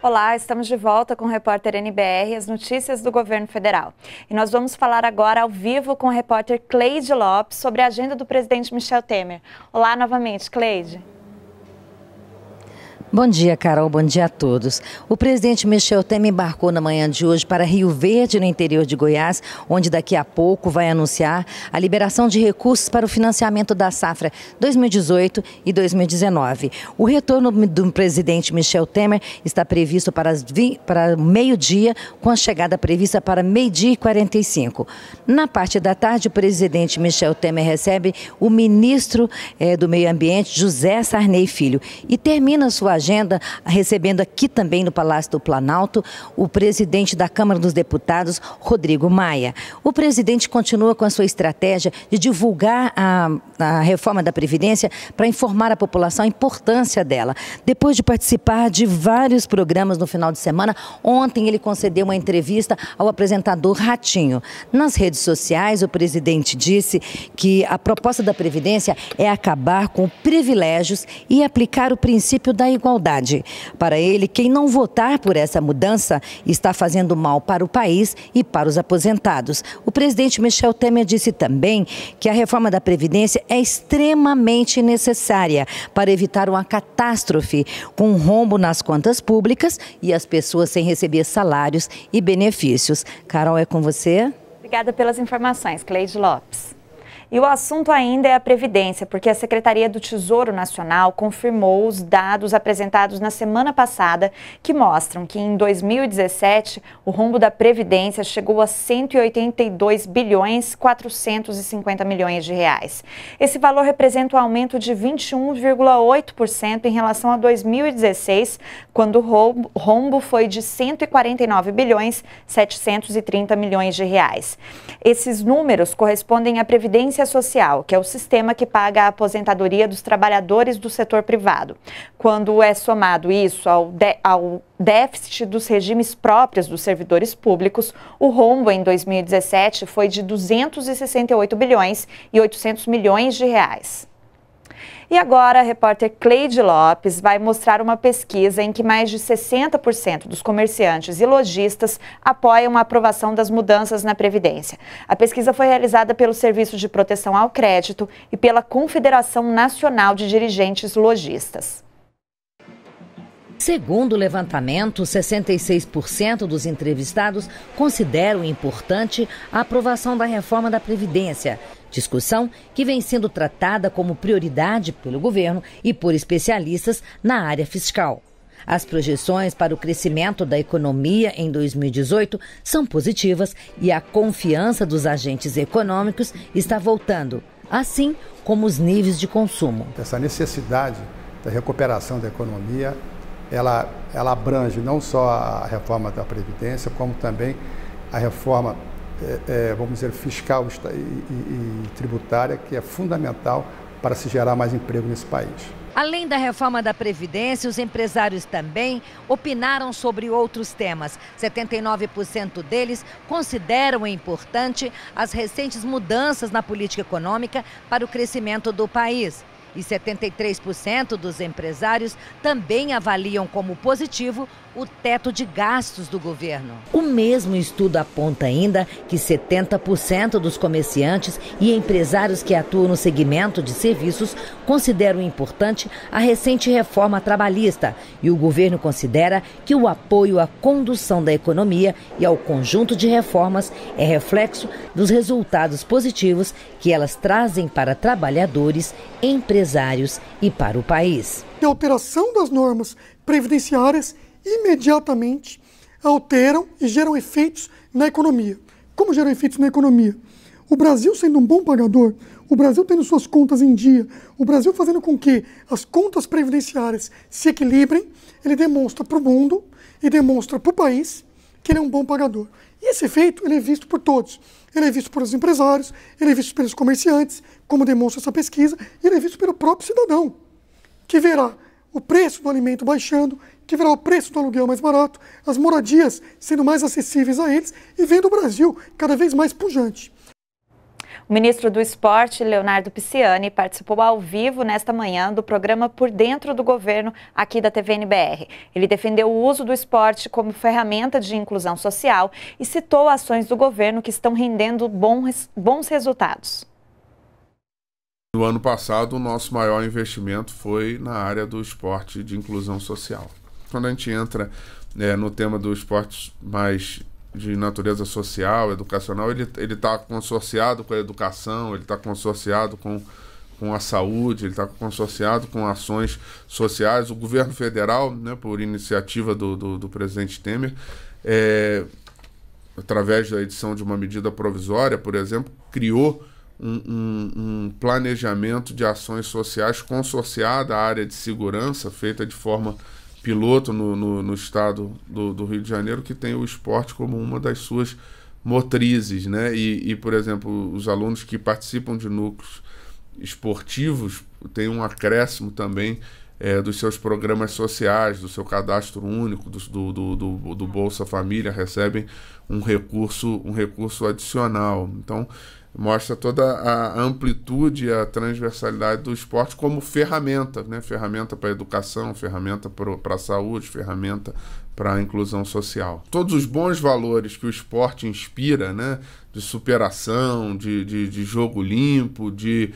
Olá, estamos de volta com o repórter NBR, as notícias do governo federal. E nós vamos falar agora ao vivo com o repórter Cleide Lopes sobre a agenda do presidente Michel Temer. Olá novamente, Cleide. Bom dia, Carol. Bom dia a todos. O presidente Michel Temer embarcou na manhã de hoje para Rio Verde, no interior de Goiás, onde daqui a pouco vai anunciar a liberação de recursos para o financiamento da safra 2018 e 2019. O retorno do presidente Michel Temer está previsto para, para meio-dia, com a chegada prevista para meio-dia e 45. Na parte da tarde, o presidente Michel Temer recebe o ministro eh, do Meio Ambiente, José Sarney Filho, e termina sua agenda, recebendo aqui também no Palácio do Planalto o presidente da Câmara dos Deputados, Rodrigo Maia. O presidente continua com a sua estratégia de divulgar a, a reforma da Previdência para informar a população a importância dela. Depois de participar de vários programas no final de semana, ontem ele concedeu uma entrevista ao apresentador Ratinho. Nas redes sociais, o presidente disse que a proposta da Previdência é acabar com privilégios e aplicar o princípio da igualdade para ele, quem não votar por essa mudança está fazendo mal para o país e para os aposentados. O presidente Michel Temer disse também que a reforma da Previdência é extremamente necessária para evitar uma catástrofe com um rombo nas contas públicas e as pessoas sem receber salários e benefícios. Carol, é com você. Obrigada pelas informações, Cleide Lopes. E o assunto ainda é a Previdência, porque a Secretaria do Tesouro Nacional confirmou os dados apresentados na semana passada que mostram que em 2017 o rombo da Previdência chegou a 182 bilhões 450 milhões de reais. Esse valor representa um aumento de 21,8% em relação a 2016, quando o rombo, rombo foi de 149 bilhões 730 milhões de reais. Esses números correspondem à Previdência Previdência Social, que é o sistema que paga a aposentadoria dos trabalhadores do setor privado. Quando é somado isso ao, de, ao déficit dos regimes próprios dos servidores públicos, o rombo em 2017 foi de 268 bilhões e 800 milhões de reais. E agora, a repórter Cleide Lopes vai mostrar uma pesquisa em que mais de 60% dos comerciantes e lojistas apoiam a aprovação das mudanças na Previdência. A pesquisa foi realizada pelo Serviço de Proteção ao Crédito e pela Confederação Nacional de Dirigentes Lojistas. Segundo o levantamento, 66% dos entrevistados consideram importante a aprovação da reforma da Previdência. Discussão que vem sendo tratada como prioridade pelo governo e por especialistas na área fiscal. As projeções para o crescimento da economia em 2018 são positivas e a confiança dos agentes econômicos está voltando, assim como os níveis de consumo. Essa necessidade da recuperação da economia, ela, ela abrange não só a reforma da Previdência, como também a reforma é, é, vamos dizer, fiscal e, e, e tributária, que é fundamental para se gerar mais emprego nesse país. Além da reforma da Previdência, os empresários também opinaram sobre outros temas. 79% deles consideram importante as recentes mudanças na política econômica para o crescimento do país. E 73% dos empresários também avaliam como positivo o teto de gastos do governo. O mesmo estudo aponta ainda que 70% dos comerciantes e empresários que atuam no segmento de serviços consideram importante a recente reforma trabalhista e o governo considera que o apoio à condução da economia e ao conjunto de reformas é reflexo dos resultados positivos que elas trazem para trabalhadores, empresários empresários e para o país. A alteração das normas previdenciárias imediatamente alteram e geram efeitos na economia. Como geram efeitos na economia? O Brasil sendo um bom pagador, o Brasil tendo suas contas em dia, o Brasil fazendo com que as contas previdenciárias se equilibrem, ele demonstra para o mundo e demonstra para o país que ele é um bom pagador. E esse efeito ele é visto por todos. Ele é visto pelos empresários, ele é visto pelos comerciantes, como demonstra essa pesquisa, e ele é visto pelo próprio cidadão, que verá o preço do alimento baixando, que verá o preço do aluguel mais barato, as moradias sendo mais acessíveis a eles e vendo o Brasil cada vez mais pujante. O ministro do Esporte, Leonardo Pisciani, participou ao vivo nesta manhã do programa Por Dentro do Governo, aqui da TVNBR. Ele defendeu o uso do esporte como ferramenta de inclusão social e citou ações do governo que estão rendendo bons, resultados. No ano passado, o nosso maior investimento foi na área do esporte de inclusão social. Quando a gente entra é, no tema dos esportes mais de natureza social, educacional, ele está consorciado com a educação, ele está consorciado com, com a saúde, ele está consorciado com ações sociais. O governo federal, né, por iniciativa do, do, do presidente Temer, é, através da edição de uma medida provisória, por exemplo, criou um, um, um planejamento de ações sociais consorciada à área de segurança, feita de forma piloto no, no, no estado do, do, Rio de Janeiro que tem o esporte como uma das suas motrizes, né? E, e, por exemplo, os alunos que participam de núcleos esportivos têm um acréscimo também é, dos seus programas sociais, do seu cadastro único, do, do, do, do Bolsa Família, recebem um recurso, um recurso adicional. Então, mostra toda a amplitude, a transversalidade do esporte como ferramenta, né? ferramenta para a educação, ferramenta para a saúde, ferramenta para a inclusão social. Todos os bons valores que o esporte inspira, né? de superação, de, de, de jogo limpo, de,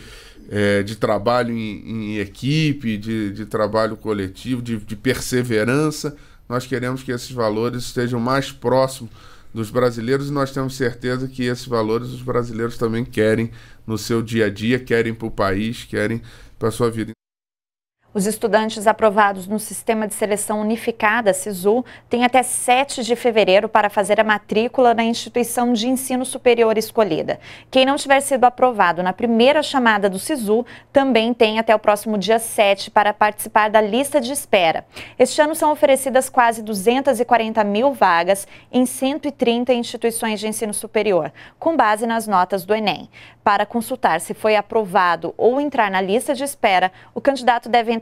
é, de trabalho em, em equipe, de, de, trabalho coletivo, de, de perseverança, nós queremos que esses valores estejam mais próximos dos brasileiros e nós temos certeza que esses valores os brasileiros também querem no seu dia a dia, querem para o país, querem para a sua vida. Os estudantes aprovados no Sistema de Seleção Unificada, SISU, têm até 7 de fevereiro para fazer a matrícula na instituição de ensino superior escolhida. Quem não tiver sido aprovado na primeira chamada do SISU também tem até o próximo dia 7 para participar da lista de espera. Este ano são oferecidas quase 240 mil vagas em 130 instituições de ensino superior, com base nas notas do Enem. Para consultar se foi aprovado ou entrar na lista de espera, o candidato deve entrar